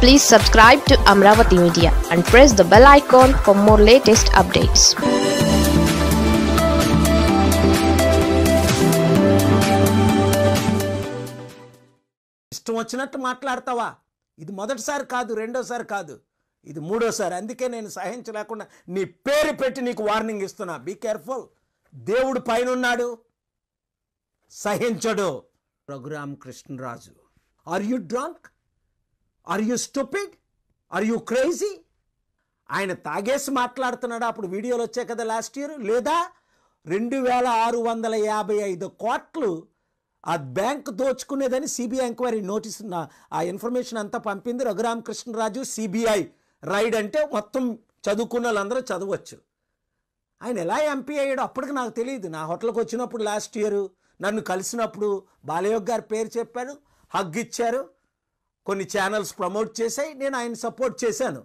Please subscribe to Amravati Media and press the bell icon for more latest updates. ఇష్టం వచ్చినట్టు మాట్లాడతావా ఇది మొదటిసారి కాదు రెండోసారి కాదు ఇది మూడోసారి అందుకే నేను సహించలేకుండా నీ పేరు పెట్టి నీకు వార్నింగ్ ఇస్తున్నా బీ కేర్ఫుల్ దేవుడు పైనున్నాడు సహించడు Raghuram Krishnaraju are you drunk are you stupid are you crazy ఆయన తాగేసి మాట్లాడుతున్నాడు అప్పుడు వీడియోలు వచ్చాయి కదా లాస్ట్ ఇయర్ లేదా రెండు వేల ఆరు వందల యాభై ఐదు కోట్లు ఆ బ్యాంక్ దోచుకునేదని సిబిఐ ఎంక్వైరీ నోటీస్ ఆ ఇన్ఫర్మేషన్ అంతా పంపింది రఘురామ కృష్ణరాజు సిబిఐ రైడ్ అంటే మొత్తం చదువుకున్న వాళ్ళందరూ చదవచ్చు ఆయన ఎలా ఎంపీ అయ్యాడో అప్పటికి నాకు తెలియదు నా హోటల్కి వచ్చినప్పుడు లాస్ట్ ఇయర్ నన్ను కలిసినప్పుడు బాలయోగ్ గారి పేరు చెప్పారు హగ్ ఇచ్చారు కొన్ని ఛానల్స్ ప్రమోట్ చేశాయి నేను ఆయన సపోర్ట్ చేశాను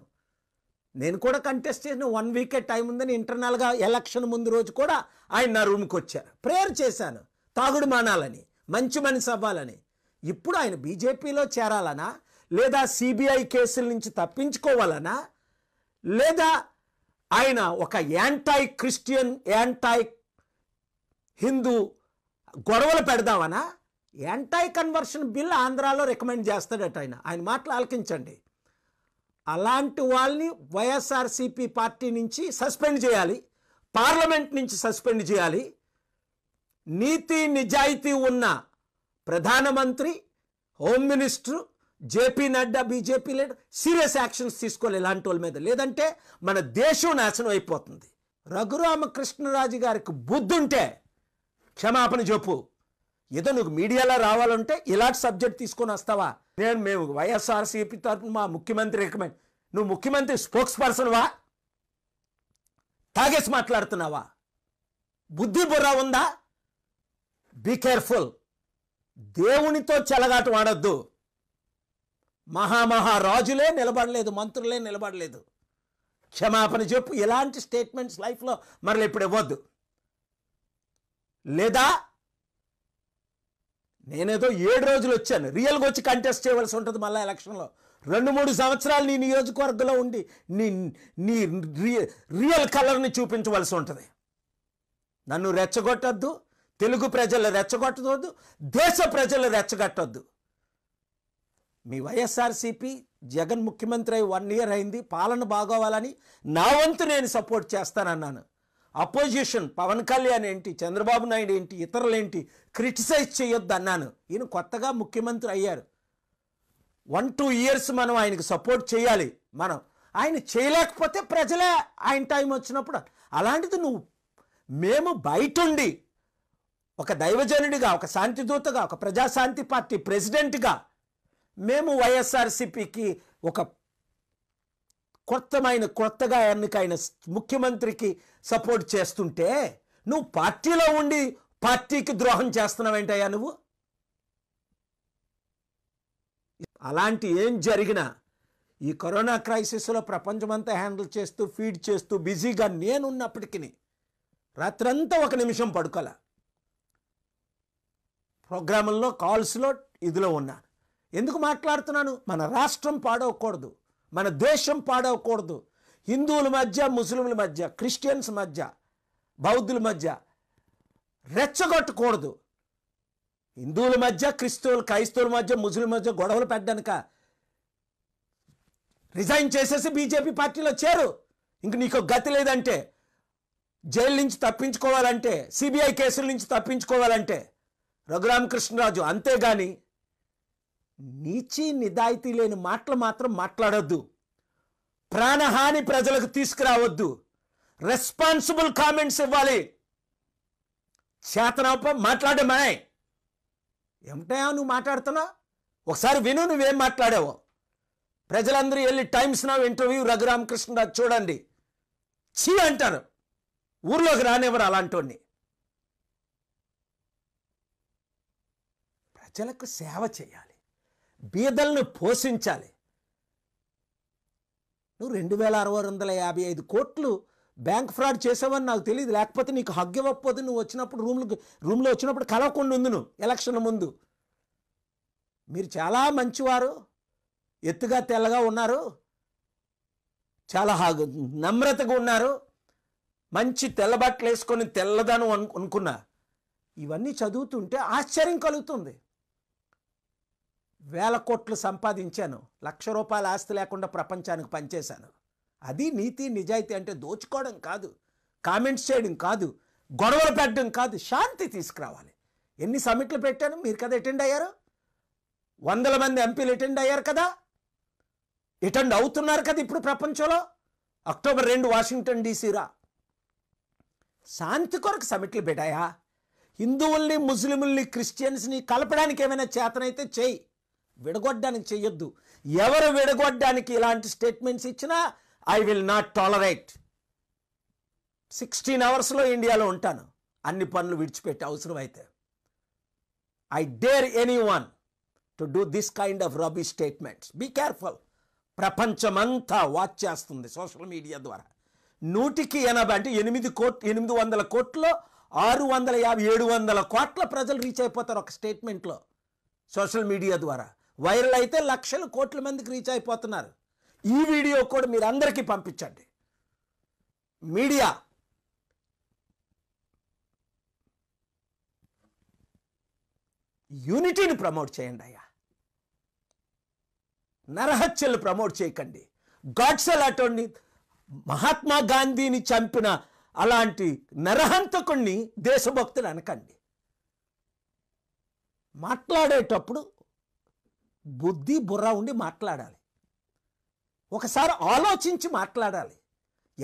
నేను కూడా కంటెస్ట్ చేసిన వన్ వీకే టైం ఉందని ఇంటర్నల్గా ఎలక్షన్ ముందు రోజు కూడా ఆయన నా రూమ్కి వచ్చారు ప్రేయర్ చేశాను తాగుడు మానాలని మంచి మనిషి అవ్వాలని ఇప్పుడు ఆయన బీజేపీలో చేరాలనా లేదా సిబిఐ కేసుల నుంచి తప్పించుకోవాలనా లేదా ఆయన ఒక యాంటై క్రిస్టియన్ యాంటై హిందూ గొడవలు పెడదామనా యాంటై కన్వర్షన్ బిల్ ఆంధ్రాలో రికమెండ్ చేస్తాడట ఆయన ఆయన మాటలు ఆలకించండి అలాంటి వాళ్ళని వైఎస్ఆర్సీపీ పార్టీ నుంచి సస్పెండ్ చేయాలి పార్లమెంట్ నుంచి సస్పెండ్ చేయాలి నీతి నిజాయితీ ఉన్న ప్రధానమంత్రి home minister JP Nadda BJP leader serious actions తీసుకోవాలి ఇలాంటి వాళ్ళ మీద లేదంటే మన దేశం నాశనం అయిపోతుంది రఘురామకృష్ణరాజు గారికి బుద్ధుంటే క్షమాపణ చెప్పు ఏదో నువ్వు మీడియాలో రావాలంటే ఇలాంటి సబ్జెక్ట్ తీసుకొని వస్తావా నేను మేము వైఎస్ఆర్సీపీ తరఫున మా ముఖ్యమంత్రి రికమెండ్ నువ్వు ముఖ్యమంత్రి స్పోక్స్ పర్సన్వా తాగేసి మాట్లాడుతున్నావా బుద్ధి బుర్ర ఉందా బీ కేర్ఫుల్ దేవునితో చెలగాట వాడద్దు మహామహారాజులే రాజులే నిలబడలేదు మంత్రులే నిలబడలేదు క్షమాపణ చెప్పు ఇలాంటి స్టేట్మెంట్స్ లైఫ్లో మరలు ఇప్పుడు ఇవ్వద్దు లేదా నేనేదో ఏడు రోజులు వచ్చాను రియల్గా వచ్చి కంటెస్ట్ చేయవలసి ఉంటుంది మళ్ళీ ఎలక్షన్లో రెండు మూడు సంవత్సరాలు నీ నియోజకవర్గంలో ఉండి నీ నీ రియల్ కలర్ని చూపించవలసి ఉంటుంది నన్ను రెచ్చగొట్టద్దు తెలుగు ప్రజలు రెచ్చగొట్టదు దేశ ప్రజలు రెచ్చగట్టద్దు మీ వైఎస్ఆర్సీపీ జగన్ ముఖ్యమంత్రి అయి వన్ ఇయర్ అయింది పాలన బాగోవాలని నా వంతు నేను సపోర్ట్ చేస్తానన్నాను అపోజిషన్ పవన్ కళ్యాణ్ ఏంటి చంద్రబాబు నాయుడు ఏంటి ఇతరులేంటి క్రిటిసైజ్ చేయొద్దు అన్నాను ఈయన కొత్తగా ముఖ్యమంత్రి అయ్యారు వన్ టూ ఇయర్స్ మనం ఆయనకు సపోర్ట్ చేయాలి మనం ఆయన చేయలేకపోతే ప్రజలే ఆయన టైం వచ్చినప్పుడు అలాంటిది నువ్వు మేము బయటుండి ఒక దైవజనుడిగా ఒక శాంతిదూతగా ఒక ప్రజాశాంతి పార్టీ ప్రెసిడెంట్గా మేము వైఎస్ఆర్సిపికి ఒక కొత్తమైన కొత్తగా ఎన్నికైన ముఖ్యమంత్రికి సపోర్ట్ చేస్తుంటే నువ్వు పార్టీలో ఉండి పార్టీకి ద్రోహం చేస్తున్నావేంటయ్యా నువ్వు అలాంటి ఏం జరిగినా ఈ కరోనా క్రైసిస్లో ప్రపంచమంతా హ్యాండిల్ చేస్తూ ఫీడ్ చేస్తూ బిజీగా నేనున్నప్పటికీ రాత్రంతా ఒక నిమిషం పడుకోల ప్రోగ్రాముల్లో కాల్స్లో ఇదిలో ఉన్నా ఎందుకు మాట్లాడుతున్నాను మన రాష్ట్రం పాడవకూడదు మన దేశం పాడవకూడదు హిందువుల మధ్య ముస్లింల మధ్య క్రిస్టియన్స్ మధ్య బౌద్ధుల మధ్య రెచ్చగొట్టకూడదు హిందువుల మధ్య క్రిస్తువులు క్రైస్తవుల మధ్య ముస్లిం మధ్య గొడవలు పెట్టడానిక రిజైన్ చేసేసి బీజేపీ పార్టీలో చేరు ఇంక నీకు గతి లేదంటే జైలు నుంచి తప్పించుకోవాలంటే సిబిఐ కేసుల నుంచి తప్పించుకోవాలంటే రఘురామకృష్ణరాజు అంతేగాని నీచి నిదాయితీ లేని మాటలు మాత్రం మాట్లాడొద్దు ప్రాణహాని ప్రజలకు తీసుకురావద్దు రెస్పాన్సిబుల్ కామెంట్స్ ఇవ్వాలి చేతనప్ప మాట్లాడమనే ఏమిటా నువ్వు మాట్లాడుతున్నావు ఒకసారి విను నువ్వేం మాట్లాడావు ప్రజలందరూ వెళ్ళి టైమ్స్ నా ఇంటర్వ్యూ రఘురామకృష్ణరాజు చూడండి చీ అంటారు ఊర్లోకి రానివ్వరు అలాంటి ప్రజలకు సేవ చేయాలి బీదల్ని పోషించాలి నువ్వు రెండు వేల అరవై వందల యాభై ఐదు కోట్లు బ్యాంక్ ఫ్రాడ్ చేసావని నాకు తెలియదు లేకపోతే నీకు హగ్ ఇవ్వకపోతే నువ్వు వచ్చినప్పుడు రూమ్లు రూమ్లో వచ్చినప్పుడు కలవకుండా ఉంది నువ్వు ఎలక్షన్ ముందు మీరు చాలా మంచివారు ఎత్తుగా తెల్లగా ఉన్నారు చాలా నమ్రతగా ఉన్నారు మంచి తెల్లబట్టలు వేసుకొని తెల్లదను అను అనుకున్నా ఇవన్నీ చదువుతుంటే ఆశ్చర్యం కలుగుతుంది వేల కోట్లు సంపాదించాను లక్ష రూపాయల ఆస్తి లేకుండా ప్రపంచానికి పనిచేశాను అది నీతి నిజాయితీ అంటే దోచుకోవడం కాదు కామెంట్స్ చేయడం కాదు గొడవలు పెట్టడం కాదు శాంతి తీసుకురావాలి ఎన్ని సమిట్లు పెట్టాను మీరు కదా అటెండ్ అయ్యారు వందల మంది ఎంపీలు అటెండ్ అయ్యారు కదా అటెండ్ అవుతున్నారు కదా ఇప్పుడు ప్రపంచంలో అక్టోబర్ రెండు వాషింగ్టన్ డీసీరా శాంతి కొరకు సమిట్లు పెట్టాయా హిందువుల్ని ముస్లిముల్ని క్రిస్టియన్స్ని కలపడానికి ఏమైనా చేతనైతే చేయి విడగొట్టడానికి చెయ్యొద్దు ఎవరు విడగొట్టడానికి ఇలాంటి స్టేట్మెంట్స్ ఇచ్చినా I will not tolerate sixteen అవర్స్లో ఇండియాలో ఉంటాను అన్ని పనులు విడిచిపెట్టే అవసరం అయితే I dare any one to do this kind of rabid statements be careful ప్రపంచమంతా వాచ్ చేస్తుంది సోషల్ మీడియా ద్వారా నూటికి ఎనభై అంటే ఎనిమిది కోట్ ఎనిమిది వందల కోట్లు ఆరు వందల యాభై ఏడు వందల కోట్ల ప్రజలు రీచ్ అయిపోతారు ఒక స్టేట్మెంట్లో సోషల్ మీడియా ద్వారా వైరల్ అయితే లక్షలు కోట్ల మందికి రీచ్ అయిపోతున్నారు ఈ వీడియో కూడా మీరు అందరికీ పంపించండి మీడియా యూనిటీని ప్రమోట్ చేయండి అయ్యా నరహత్యలు ప్రమోట్ చేయకండి గాడ్సెల్ అటోని మహాత్మా గాంధీని చంపిన అలాంటి నరహంతకుణ్ణి దేశభక్తులు అనకండి మాట్లాడేటప్పుడు బుద్ధి బుర్ర ఉండి మాట్లాడాలి ఒకసారి ఆలోచించి మాట్లాడాలి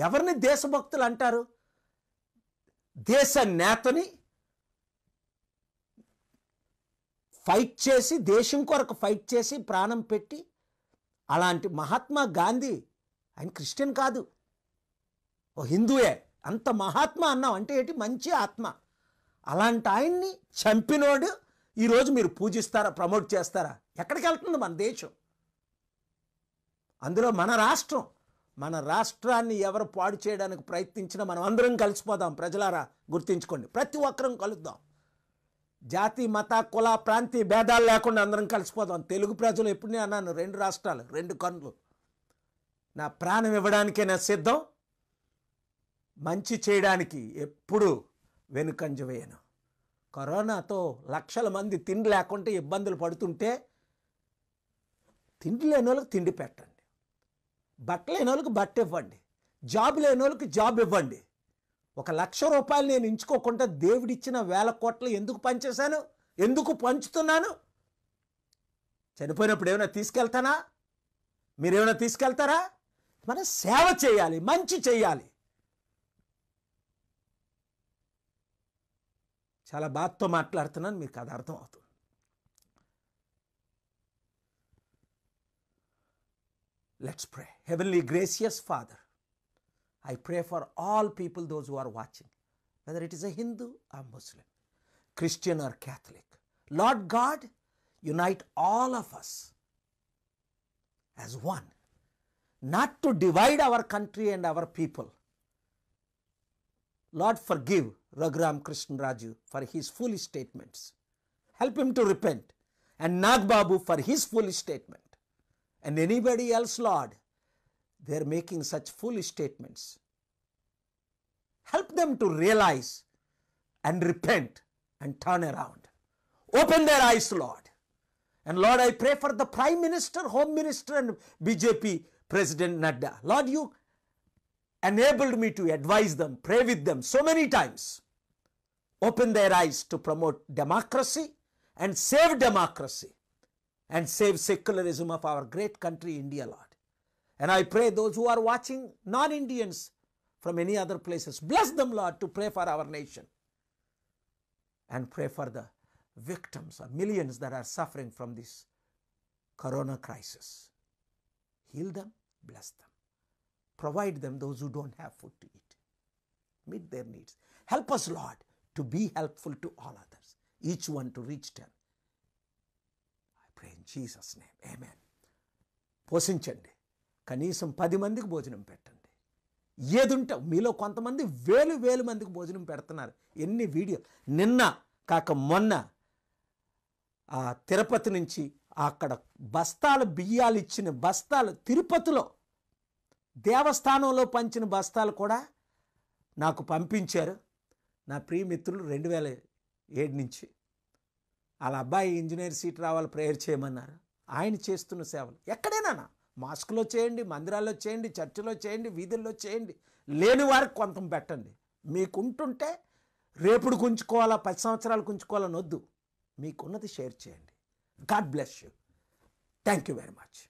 ఎవరిని దేశభక్తులు అంటారు దేశ నేతని ఫైట్ చేసి దేశం కొరకు ఫైట్ చేసి ప్రాణం పెట్టి అలాంటి మహాత్మా గాంధీ ఆయన క్రిస్టియన్ కాదు ఓ హిందువే అంత మహాత్మా అన్నాం అంటే ఏంటి మంచి ఆత్మ అలాంటి ఆయన్ని చంపినోడు ఈరోజు మీరు పూజిస్తారా ప్రమోట్ చేస్తారా ఎక్కడికి వెళ్తుంది మన దేశం అందులో మన రాష్ట్రం మన రాష్ట్రాన్ని ఎవరు పాడు చేయడానికి ప్రయత్నించినా మనం అందరం కలిసిపోదాం ప్రజలారా గుర్తించుకోండి ప్రతి ఒక్కరం కలుద్దాం జాతి మత కుల ప్రాంతీయ భేదాలు లేకుండా అందరం కలిసిపోదాం తెలుగు ప్రజలు ఎప్పుడు అన్నాను రెండు రాష్ట్రాలు రెండు కన్నులు నా ప్రాణం ఇవ్వడానికే నా సిద్ధం మంచి చేయడానికి ఎప్పుడు వెనుకంజ వేయను కరోనాతో లక్షల మంది తిండి లేకుంటే ఇబ్బందులు పడుతుంటే తిండి లేని వాళ్ళకి తిండి పెట్టండి బట్టలు లేని వాళ్ళకి బట్ట ఇవ్వండి జాబ్ లేని వాళ్ళకి జాబ్ ఇవ్వండి ఒక లక్ష రూపాయలు నేను ఎంచుకోకుండా దేవుడిచ్చిన వేల కోట్లు ఎందుకు పంచేశాను ఎందుకు పంచుతున్నాను చనిపోయినప్పుడు ఏమైనా తీసుకెళ్తానా మీరేమైనా తీసుకెళ్తారా మనం సేవ చేయాలి మంచి చేయాలి చాలా బాధతో మాట్లాడుతున్నాను మీకు అది అర్థం అవుతుంది let's pray heavenly gracious father I pray for all people those who are watching whether it is a Hindu or Muslim Christian or Catholic Lord God unite all of us as one not to divide our country and our people. Lord, forgive Raghuram Krishna Raju for his foolish statements. Help him to repent and Nag Babu for his foolish statement. And anybody else, Lord, they are making such foolish statements. Help them to realize and repent and turn around. Open their eyes, Lord. And Lord, I pray for the Prime Minister, Home Minister, and BJP President Nadda. Lord, you enabled me to advise them, pray with them so many times, open their eyes to promote democracy and save democracy and save secularism of our great country, India, Lord. And I pray those who are watching, non Indians from any other places, bless them, Lord, to pray for our nation and pray for the victims or millions that are suffering from this corona crisis. Heal them, bless them. Provide them those who don't have food to eat. Meet their needs. Help us, Lord, to be helpful to all others, each one to reach them. I pray in Jesus' name. Amen. పోషించండి కనీసం పది మందికి భోజనం పెట్టండి ఏదుంటే మీలో కొంతమంది వేలు వేలు మందికి భోజనం పెడుతున్నారు ఎన్ని వీడియో నిన్న కాక మొన్న తిరుపతి నుంచి అక్కడ బస్తాలు బియ్యాలు ఇచ్చిన బస్తాలు తిరుపతిలో దేవస్థానంలో పంచిన బస్తాలు కూడా నాకు పంపించారు నా ప్రియమిత్రులు రెండు వేల ఏడు నుంచి వాళ్ళ అబ్బాయి ఇంజనీర్ సీట్ రావాలి ప్రేయర్ చేయమన్నారు ఆయన చేస్తున్న సేవలు ఎక్కడైనా మాస్క్లో చేయండి మందిరాల్లో చేయండి చర్చిలో చేయండి వీధుల్లో చేయండి లేని వారికి కొంత పెట్టండి మీకుంటుంటే రేపుడు కుంచుకోవాలా పది సంవత్సరాలు కుంచుకోవాలని వద్దు మీకున్నది షేర్ చేయండి God bless you thank you very much